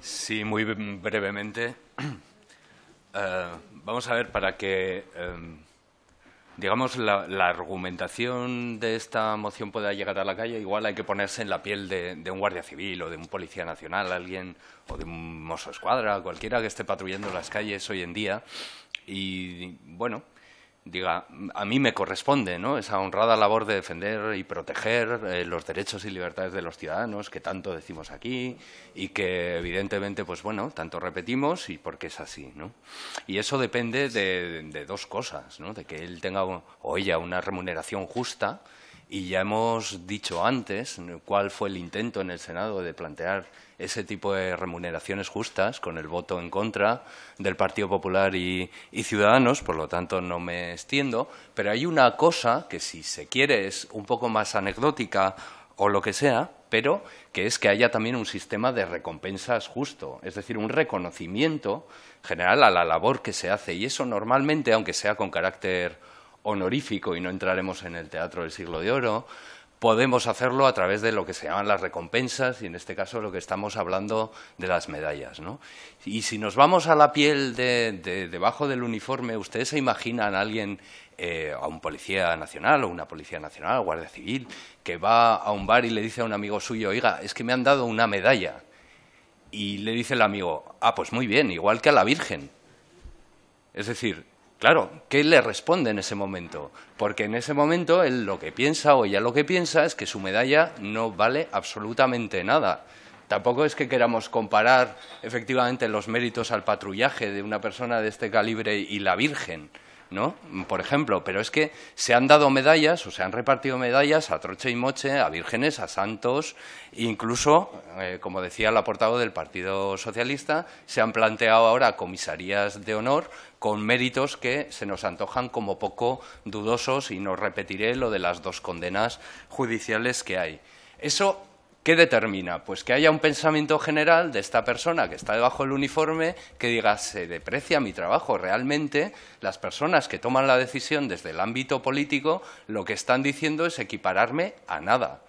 Sí, muy brevemente. Eh, vamos a ver, para que, em, digamos, la, argumentación de esta moción pueda llegar a la calle, igual hay que ponerse en la piel de, de un guardia civil o de un policía nacional, alguien, o de un mozo escuadra, cualquiera que esté patrullando las calles hoy en día. Y, bueno, diga, a mí me corresponde ¿no? esa honrada labor de defender y proteger eh, los derechos y libertades de los ciudadanos que tanto decimos aquí y que evidentemente, pues bueno, tanto repetimos y porque es así. ¿no? Y eso depende de, de dos cosas, ¿no? de que él tenga o ella una remuneración justa y ya hemos dicho antes cuál fue el intento en el Senado de plantear ese tipo de remuneraciones justas con el voto en contra del Partido Popular y, Ciudadanos, por lo tanto no me extiendo, pero hay una cosa que si se quiere es un poco más anecdótica o lo que sea, pero que es que haya también un sistema de recompensas justo, es decir, un reconocimiento general a la labor que se hace y eso normalmente, aunque sea con carácter honorífico y no entraremos en el teatro del siglo de oro. Podemos hacerlo a través de lo que se llaman las recompensas y en este caso lo que estamos hablando de las medallas. ¿no? Y si nos vamos a la piel de, debajo del uniforme, ¿ustedes se imaginan a alguien eh, a un policía nacional o una policía nacional, guardia civil, que va a un bar y le dice a un amigo suyo, oiga, es que me han dado una medalla. Y le dice el amigo, ah, pues muy bien, igual que a la Virgen. Es decir, Claro, ¿qué le responde en ese momento? Porque en ese momento él lo que piensa o ella lo que piensa es que su medalla no vale absolutamente nada. Tampoco es que queramos comparar efectivamente los méritos al patrullaje de una persona de este calibre y la Virgen. ¿no? Por ejemplo, pero es que se han dado medallas o se han repartido medallas a troche y moche, a vírgenes, a santos, incluso, eh, como decía el portavoz del Partido Socialista, se han planteado ahora comisarías de honor con méritos que se nos antojan como poco dudosos y no repetiré lo de las dos condenas judiciales que hay. Eso ¿Qué determina? Pues que haya un pensamiento general de esta persona que está debajo del uniforme que diga, se deprecia mi trabajo. Realmente, las personas que toman la decisión desde el ámbito político lo que están diciendo es equipararme a nada.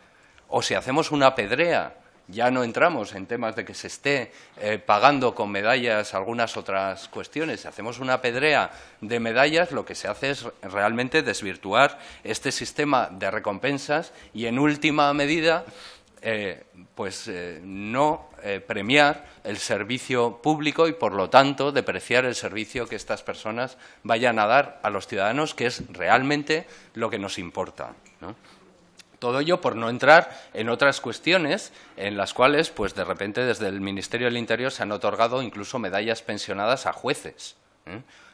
O si hacemos una pedrea, ya no entramos en temas de que se esté eh, pagando con medallas algunas otras cuestiones. Si hacemos una pedrea de medallas, lo que se hace es realmente desvirtuar este sistema de recompensas y, en última medida, eh, pues, eh, no eh, premiar el servicio público y, por lo tanto, depreciar el servicio que estas personas vayan a dar a los ciudadanos, que es realmente lo que nos importa. todo ello por no entrar en otras cuestiones en las cuales, pues de repente, desde el Ministerio del Interior se han otorgado incluso medallas pensionadas a jueces,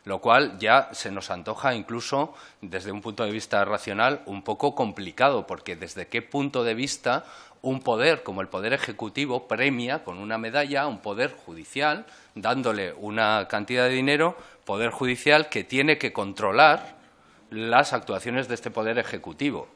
lo cual ya se nos antoja incluso, desde un punto de vista racional, un poco complicado, porque desde qué punto de vista un poder como el Poder Ejecutivo premia con una medalla a un Poder Judicial, dándole una cantidad de dinero, Poder Judicial que tiene que controlar las actuaciones de este Poder Ejecutivo.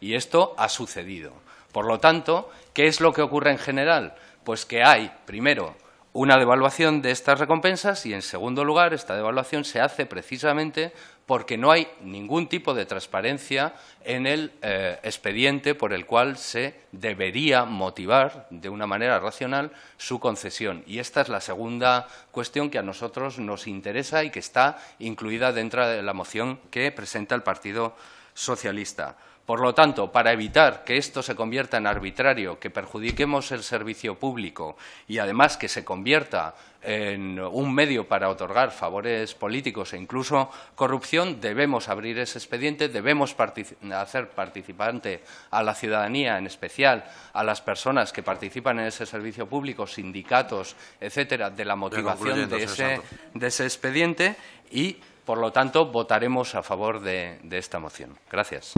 Y esto ha sucedido. Por lo tanto, ¿qué es lo que ocurre en general? Pues que hay, primero, una devaluación de estas recompensas y, en segundo lugar, esta devaluación se hace precisamente porque no hay ningún tipo de transparencia en el eh, expediente por el cual se debería motivar de una manera racional su concesión. Y esta es la segunda cuestión que a nosotros nos interesa y que está incluida dentro de la moción que presenta el Partido Socialista. Por lo tanto, para evitar que esto se convierta en arbitrario, que perjudiquemos el servicio público y además que se convierta en un medio para otorgar favores políticos e incluso corrupción, debemos abrir ese expediente, debemos hacer participante a la ciudadanía, en especial a las personas que participan en ese servicio público, sindicatos, etcétera, de la motivación de ese, expediente y, por lo tanto, votaremos a favor de esta moción. Gracias.